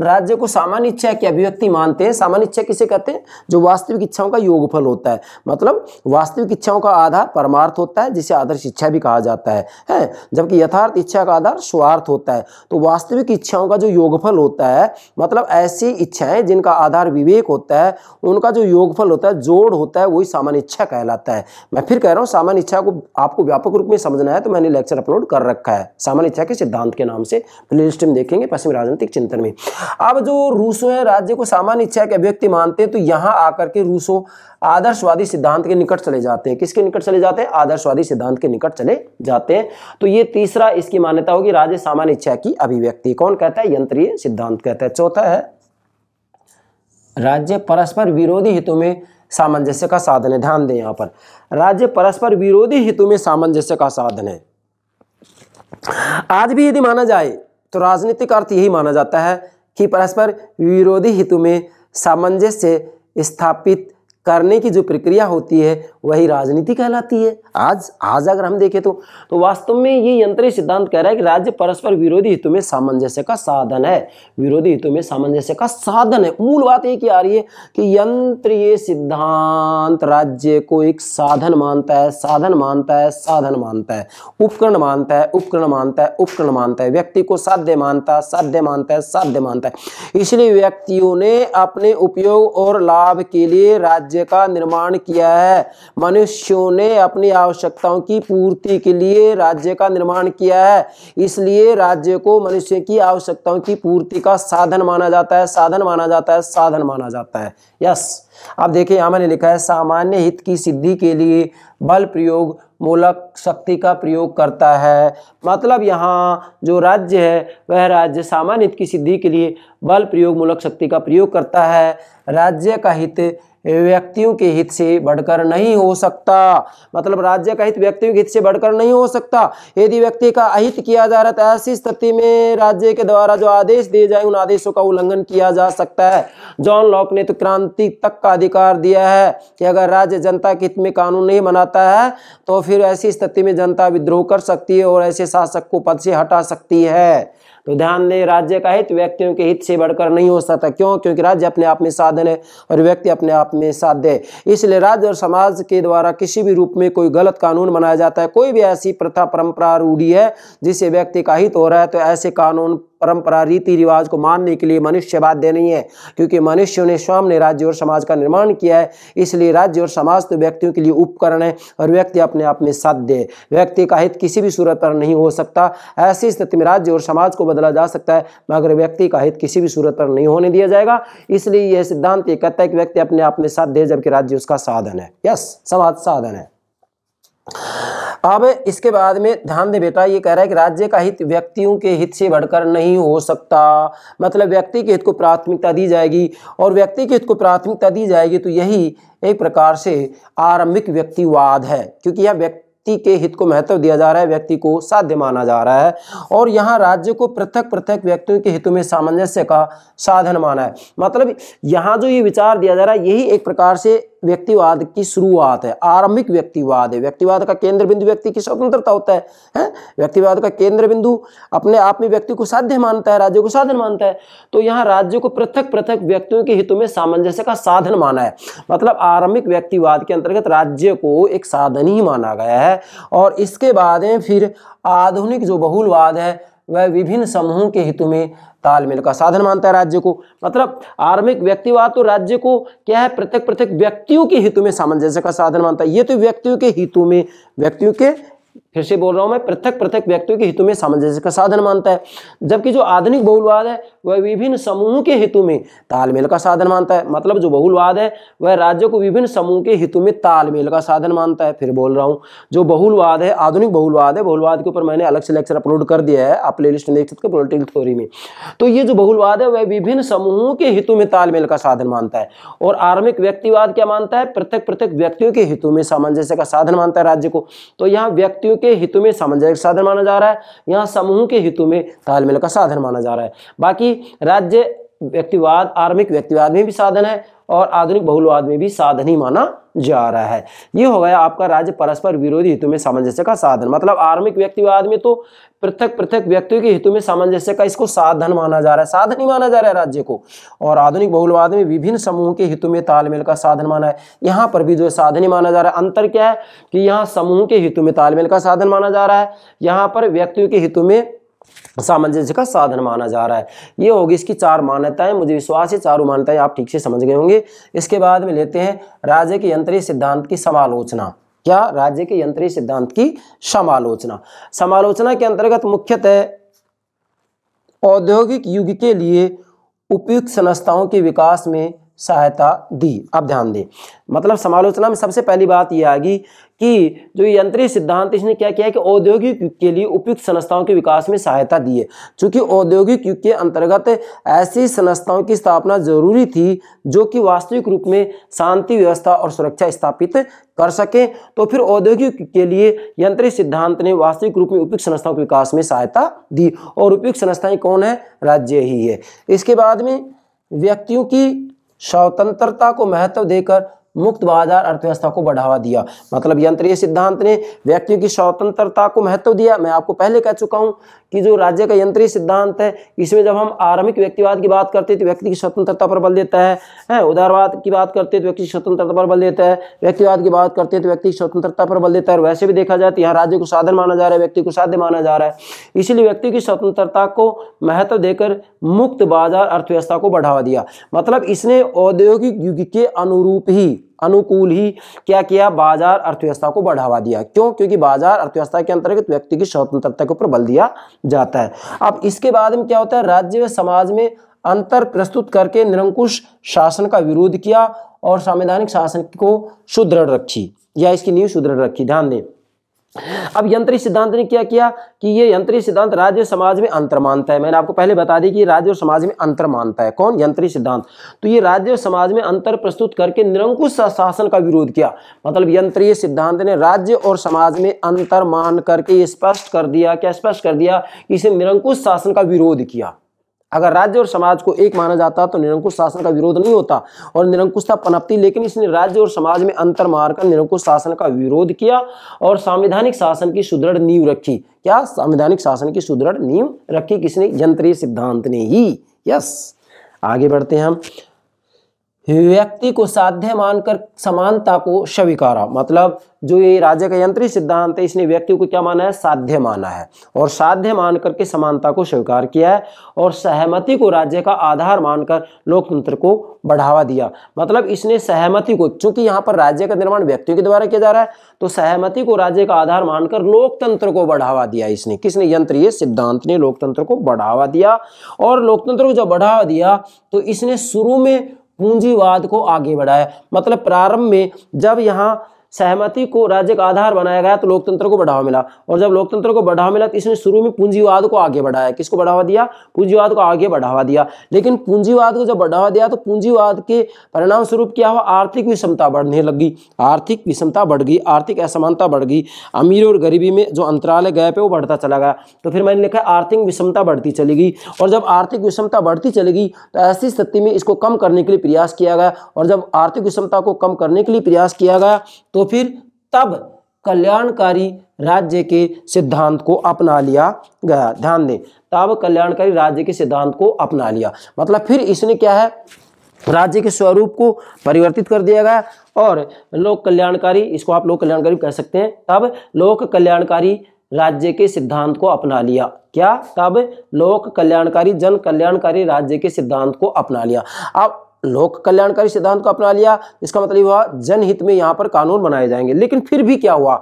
राज्य को सामान्य इच्छा की अभिव्यक्ति मानते हैं सामान्य इच्छा किसे कहते हैं जो वास्तविक इच्छाओं का योगफल होता है मतलब वास्तविक इच्छाओं का आधार परमार्थ होता है जिसे आदर्श इच्छा भी कहा जाता है हैं जबकि यथार्थ इच्छा का आधार स्वार्थ होता है तो वास्तविक इच्छाओं का जो योगफल होता है मतलब ऐसी इच्छाएं जिनका आधार विवेक होता है उनका जो योगफल होता है जोड़ होता है वही सामान्य इच्छा कहलाता है मैं फिर कह रहा हूँ सामान्य इच्छा को आपको व्यापक रूप में समझना है तो मैंने लेक्चर अपलोड कर रखा है सामान्य इच्छा के सिद्धांत के नाम से प्ले लिस्ट में देखेंगे पश्चिम राजनीतिक चिंतन में अब जो रूसो है राज्य को सामान्य इच्छा के अभिव्यक्ति मानते हैं तो यहाँ आकर के रूसो आदर्शवादी सिद्धांत के निकट चले जाते हैं किसके निकट चले जाते हैं आदर्शवादी सिद्धांत के निकट चले जाते हैं तो ये तीसरा इसकी मान्यता होगी राज्य सामान्य इच्छा की अभिव्यक्ति कौन कहता है यंत्रीय सिद्धांत कहता है चौथा है राज्य परस्पर विरोधी हितों में सामंजस्य का साधन है ध्यान दें यहां पर राज्य परस्पर विरोधी हितों में सामंजस्य का साधन है आज भी यदि माना जाए तो राजनीतिक अर्थ यही माना जाता है कि परस्पर विरोधी हितों में सामंजस्य स्थापित करने की जो प्रक्रिया होती है वही राजनीति कहलाती है आज आज अगर हम देखें तो तो वास्तव में ये यंत्र सिद्धांत कह रहा है कि राज्य परस्पर विरोधी हितों में सामंजस्य का साधन है विरोधी हितों में सामंजस्य का साधन है मूल बात ये की आ रही है कि यंत्र ये सिद्धांत राज्य को एक साधन मानता है साधन मानता है साधन मानता है उपकरण मानता है उपकरण मानता है उपकरण मानता है व्यक्ति को साध्य मानता है साध्य मानता है साध्य मानता है इसलिए व्यक्तियों ने अपने उपयोग और लाभ के लिए राज्य का निर्माण किया है मनुष्यों ने अपनी आवश्यकताओं की पूर्ति के लिए राज्य का निर्माण किया है इसलिए राज्य को मनुष्य की आवश्यकताओं की पूर्ति का साधन माना जाता है साधन माना जाता है साधन माना जाता है यस अब देखिए यहाँ मैंने लिखा है सामान्य हित की सिद्धि के लिए बल प्रयोग मूलक शक्ति का प्रयोग करता है मतलब यहाँ जो राज्य है वह राज्य सामान्य हित की सिद्धि के लिए बल प्रयोग मूलक शक्ति का प्रयोग करता है राज्य का हित व्यक्तियों के हित से बढ़कर नहीं हो सकता मतलब राज्य का हित व्यक्तियों के हित से बढ़कर नहीं हो सकता यदि व्यक्ति का अहित किया जा रहा है तो ऐसी स्थिति में राज्य के द्वारा जो आदेश दिए जाए उन आदेशों का उल्लंघन किया जा सकता है जॉन लॉक ने तो क्रांति तक का अधिकार दिया है कि अगर राज्य जनता के हित में कानून नहीं बनाता है तो फिर ऐसी स्थिति में जनता विद्रोह कर सकती है और ऐसे शासक को पद से हटा सकती है तो ध्यान दें राज्य का हित व्यक्तियों के हित से बढ़कर नहीं हो सकता क्यों क्योंकि राज्य अपने आप में साधन है और व्यक्ति अपने आप में साध्य है इसलिए राज्य और समाज के द्वारा किसी भी रूप में कोई गलत कानून बनाया जाता है कोई भी ऐसी प्रथा परंपरा रूढ़ी है जिससे व्यक्ति का हित हो रहा है तो ऐसे कानून परंपरा रीति रिवाज को मानने के लिए मनुष्य बाध्य नहीं है क्योंकि मनुष्यों ने स्वयं ने राज्य और समाज का निर्माण किया है इसलिए राज्य और समाज तो व्यक्तियों के लिए उपकरण है और व्यक्ति अपने आप में साध्य है व्यक्ति का हित किसी भी सूरत पर नहीं हो सकता ऐसी स्थिति में राज्य और समाज को बदला जा सकता है मगर व्यक्ति का हित किसी भी सूरत पर नहीं होने दिया जाएगा इसलिए यह सिद्धांत ये कहता है कि व्यक्ति अपने आप में साध्य है जबकि राज्य उसका साधन है यस समाज साधन है अब इसके बाद में ध्यान दे बेटा ये कह रहा है कि राज्य का हित व्यक्तियों के हित से बढ़कर नहीं हो सकता मतलब व्यक्ति के हित को प्राथमिकता दी जाएगी और व्यक्ति के हित को प्राथमिकता दी जाएगी तो यही एक प्रकार से आरंभिक व्यक्तिवाद है क्योंकि यह व्यक्ति व्यक्ति के हित को महत्व दिया जा रहा है व्यक्ति को साध्य माना जा रहा है और यहाँ राज्य को पृथक पृथक व्यक्तियों के हितों में सामंजस्य का साधन माना है मतलब यहाँ जो ये विचार दिया जा रहा है यही एक प्रकार से व्यक्तिवाद की शुरुआत है आरंभिक व्यक्तिवाद है व्यक्तिवाद का केंद्र बिंदु व्यक्ति की स्वतंत्रता होता है व्यक्तिवाद का केंद्र बिंदु अपने आप में व्यक्ति को साध्य मानता है राज्य को साधन मानता है तो यहाँ राज्य को पृथक पृथक व्यक्तियों के हितों में सामंजस्य का साधन माना है मतलब आरंभिक व्यक्तिवाद के अंतर्गत राज्य को एक साधन ही माना गया है है और इसके बाद में फिर आधुनिक जो बहुलवाद है वह विभिन्न समूहों के हितों में तालमेल का साधन मानता है राज्य को मतलब आर्मिक व्यक्तिवाद तो राज्य को क्या है प्रत्येक प्रत्येक व्यक्तियों के हितों में सामंजस्य का साधन मानता है ये तो व्यक्तियों के हितों में व्यक्तियों के फिर से बोल रहा हूं मैं पृथक पृथक व्यक्तियों के हितों में सामंजस्य का साधन मानता है जबकि जो आधुनिक बहुलवाद है वह विभिन्न समूह के हितों में तालमेल का साधन मानता है मतलब जो बहुलवाद है वह राज्य को विभिन्न समूह के हितों में तालमेल का साधन मानता है फिर बोल रहा हूँ जो बहुलवाद है आधुनिक बहुलवाद है बहुलवाद के ऊपर मैंने अलग से लेक्चर अपलोड कर दिया है आप प्ले लिस्ट में देख सकते हो पोलिटिकल थ्योरी में तो ये जो बहुलवाद है वह विभिन्न समूहों के हितों में तालमेल का साधन मानता है और आर्मिक व्यक्तिवाद क्या मानता है पृथक पृथक व्यक्तियों के हितों में सामंजस्य का साधन मानता है राज्य को तो यहाँ व्यक्तियों के हितों में सामंजस्य का साधन माना जा रहा है यहाँ समूह के हितों में तालमेल का साधन माना जा रहा है बाकी राज्य व्यक्तिवाद आर्मिक व्यक्तिवाद में भी साधन है और आधुनिक बहुलवाद में भी साधन ही माना जा रहा है ये हो गया आपका राज्य परस्पर विरोधी हितों में सामंजस्य का साधन मतलब आर्मिक व्यक्तिवाद में तो पृथक पृथक व्यक्तियों के हितों में सामंजस्य का इसको साधन माना जा रहा है साधन ही माना जा रहा है राज्य को और आधुनिक बहुलवाद में विभिन्न समूहों के हितों में तालमेल का साधन माना है यहाँ पर भी जो साधन ही माना जा रहा है अंतर क्या है कि यहाँ समूह के हितों में तालमेल का साधन माना जा रहा है यहाँ पर व्यक्तियों के हितों में सामंजस्य का साधन माना जा रहा है ये होगी इसकी चार मान्यताएं मुझे विश्वास है चारों मान्यताएं आप ठीक से समझ गए होंगे इसके बाद में लेते हैं राज्य के यंत्री सिद्धांत की समालोचना क्या राज्य के यंत्री सिद्धांत की समालोचना समालोचना के अंतर्गत मुख्यतः औद्योगिक युग के लिए उपयुक्त संस्थाओं के विकास में सहायता दी अब ध्यान दें मतलब समालोचना में सबसे पहली बात यह आएगी कि जो यंत्रीय सिद्धांत इसने क्या किया है कि औद्योगिक युग के लिए उपयुक्त संस्थाओं के विकास में सहायता दी है चूंकि औद्योगिक युग के अंतर्गत ऐसी संस्थाओं की स्थापना जरूरी थी जो कि वास्तविक रूप में शांति व्यवस्था और सुरक्षा स्थापित कर सकें तो फिर औद्योगिक के लिए यंत्रीय सिद्धांत ने वास्तविक रूप में उपयुक्त संस्थाओं के विकास में सहायता दी और उपयुक्त संस्थाएं कौन है राज्य ही है इसके बाद में व्यक्तियों की स्वतंत्रता को महत्व देकर मुक्त बाजार अर्थव्यवस्था को बढ़ावा दिया मतलब यंत्रीय सिद्धांत ने व्यक्तियों की स्वतंत्रता को महत्व दिया मैं आपको पहले कह चुका हूँ कि जो राज्य का यंत्रीय सिद्धांत है इसमें जब हम आरंभिक व्यक्तिवाद की बात करते हैं तो व्यक्ति की स्वतंत्रता पर बल देता है, उदारवाद की बात करते हैं तो व्यक्ति की स्वतंत्रता पर बल देता है व्यक्तिवाद की बात करते हैं तो व्यक्ति की स्वतंत्रता पर बल देता है वैसे भी देखा जाए तो यहाँ राज्य को साधन माना जा रहा है व्यक्ति को साध्य माना जा रहा है इसीलिए व्यक्ति की स्वतंत्रता को महत्व देकर मुक्त बाजार अर्थव्यवस्था को बढ़ावा दिया मतलब इसने औद्योगिक युग के अनुरूप ही अनुकूल ही क्या किया बाजार अर्थव्यवस्था को बढ़ावा दिया क्यों क्योंकि बाजार अर्थव्यवस्था के अंतर्गत व्यक्ति की स्वतंत्रता के ऊपर बल दिया जाता है अब इसके बाद में क्या होता है राज्य व समाज में अंतर प्रस्तुत करके निरंकुश शासन का विरोध किया और संवैधानिक शासन को सुदृढ़ रखी या इसकी नींव सुदृढ़ रखी ध्यान दें अब यंत्री सिद्धांत ने क्या किया कि ये यंत्री सिद्धांत राज्य और समाज में अंतर मानता है मैंने आपको पहले बता दी कि राज्य और समाज में अंतर मानता है कौन यंत्री सिद्धांत तो ये राज्य और समाज में अंतर प्रस्तुत करके निरंकुश शासन का विरोध किया मतलब यंत्रीय सिद्धांत ने राज्य और समाज में अंतर मान करके स्पष्ट कर दिया क्या स्पष्ट कर दिया कि इसे निरंकुश शासन का विरोध किया अगर राज्य और समाज को एक माना जाता तो निरंकुश शासन का विरोध नहीं होता और निरंकुशता पनपती लेकिन इसने राज्य और समाज में अंतर मारकर निरंकुश शासन का विरोध किया और संवैधानिक शासन की सुदृढ़ नींव रखी क्या संवैधानिक शासन की सुदृढ़ नींव रखी किसने यंत्रीय सिद्धांत ने ही यस आगे बढ़ते हैं हम व्यक्ति को साध्य मानकर समानता को स्वीकारा मतलब जो ये राज्य का यंत्री सिद्धांत है इसने व्यक्ति को क्या माना है साध्य माना है और साध्य मान करके समानता को स्वीकार किया है और सहमति को राज्य का आधार मानकर लोकतंत्र को बढ़ावा दिया मतलब इसने सहमति को चूंकि यहाँ पर राज्य का निर्माण व्यक्तियों के द्वारा किया जा रहा है तो सहमति को राज्य का आधार मानकर लोकतंत्र को बढ़ावा दिया इसने किसने यंत्र सिद्धांत ने लोकतंत्र को बढ़ावा दिया और लोकतंत्र को जब बढ़ावा दिया तो इसने शुरू में पूंजीवाद को आगे बढ़ाया मतलब प्रारंभ में जब यहाँ सहमति को राज्य का आधार बनाया गया तो लोकतंत्र को बढ़ावा मिला और जब लोकतंत्र को बढ़ावा मिला तो इसने शुरू में पूंजीवाद को आगे बढ़ाया किसको बढ़ावा दिया पूंजीवाद को आगे बढ़ावा दिया लेकिन पूंजीवाद को जब बढ़ावा दिया तो पूंजीवाद के परिणाम स्वरूप क्या हुआ आर्थिक विषमता बढ़ने लगी आर्थिक विषमता बढ़ गई आर्थिक असमानता बढ़ गई अमीर और गरीबी में जो अंतराल गैप है वो बढ़ता चला गया तो फिर मैंने लिखा आर्थिक विषमता बढ़ती चली गई और जब आर्थिक विषमता बढ़ती चली गई तो ऐसी स्थिति में इसको कम करने के लिए प्रयास किया गया और जब आर्थिक विषमता को कम करने के लिए प्रयास किया गया तो तो फिर तब कल्याणकारी राज्य के सिद्धांत को अपना लिया गया ध्यान दें तब कल्याणकारी राज्य के सिद्धांत को अपना लिया मतलब फिर इसने क्या है राज्य के स्वरूप को परिवर्तित कर दिया गया और लोक कल्याणकारी इसको आप लोक कल्याणकारी कह सकते हैं तब लोक कल्याणकारी राज्य के सिद्धांत को अपना लिया क्या तब लोक कल्याणकारी जन कल्याणकारी राज्य के सिद्धांत को अपना लिया अब लोक कल्याणकारी सिद्धांत को अपना लिया इसका मतलब हुआ जनहित में यहाँ पर कानून बनाए जाएंगे लेकिन फिर भी क्या हुआ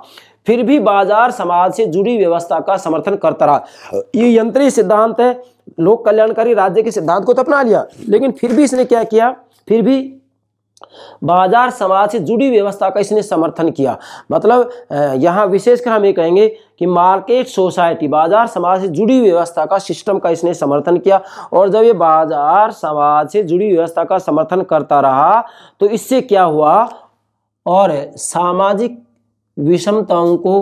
फिर भी बाजार समाज से जुड़ी व्यवस्था का समर्थन करता रहा ये यंत्री सिद्धांत है लोक कल्याणकारी राज्य के सिद्धांत को तो अपना लिया लेकिन फिर भी इसने क्या किया फिर भी बाजार समाज से जुड़ी व्यवस्था का इसने समर्थन किया मतलब यहाँ विशेषकर हम ये कहेंगे कि मार्केट सोसाइटी बाजार समाज से जुड़ी व्यवस्था का सिस्टम का इसने समर्थन किया और जब ये बाजार समाज से जुड़ी व्यवस्था का समर्थन करता रहा तो इससे क्या हुआ और सामाजिक विषमताओं को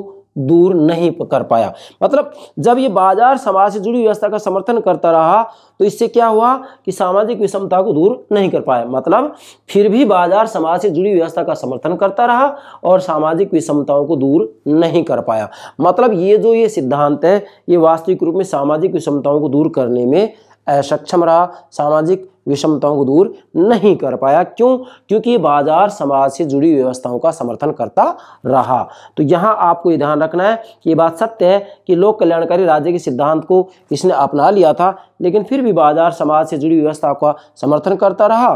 दूर नहीं कर पाया मतलब जब ये बाजार समाज से जुड़ी व्यवस्था का समर्थन करता रहा तो इससे क्या हुआ कि सामाजिक विषमता को दूर नहीं कर पाया मतलब फिर भी बाजार समाज से जुड़ी व्यवस्था का समर्थन करता रहा और सामाजिक विषमताओं को दूर नहीं कर पाया मतलब ये जो ये सिद्धांत है ये वास्तविक रूप में सामाजिक विषमताओं को दूर करने में सक्षम रहा सामाजिक विषमताओं को दूर नहीं कर पाया क्यों क्योंकि बाजार समाज से जुड़ी व्यवस्थाओं का समर्थन करता रहा तो यहाँ आपको ये ध्यान रखना है कि ये बात सत्य है कि लोक कल्याणकारी राज्य के सिद्धांत को इसने अपना लिया था लेकिन फिर भी बाजार समाज से जुड़ी व्यवस्था का समर्थन करता रहा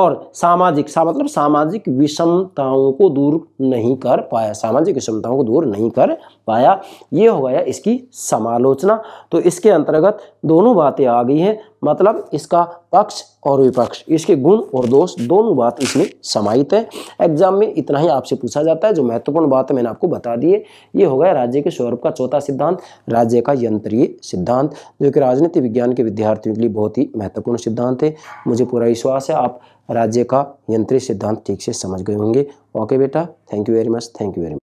और सामाजिक सा मतलब सामाजिक विषमताओं को दूर नहीं कर पाया सामाजिक विषमताओं को दूर नहीं कर पाया ये हो गया इसकी समालोचना तो इसके अंतर्गत दोनों बातें आ गई हैं मतलब इसका पक्ष और विपक्ष इसके गुण और दोष दोनों बात इसमें समाहित है एग्जाम में इतना ही आपसे पूछा जाता है जो महत्वपूर्ण बात मैंने आपको बता दी है ये हो गया राज्य के स्वरूप का चौथा सिद्धांत राज्य का यंत्रीय सिद्धांत जो कि राजनीति विज्ञान के विद्यार्थियों के लिए बहुत ही महत्वपूर्ण सिद्धांत है मुझे पूरा विश्वास है आप राज्य का यंत्रीय सिद्धांत ठीक से समझ गए होंगे ओके बेटा thank you very much thank you very much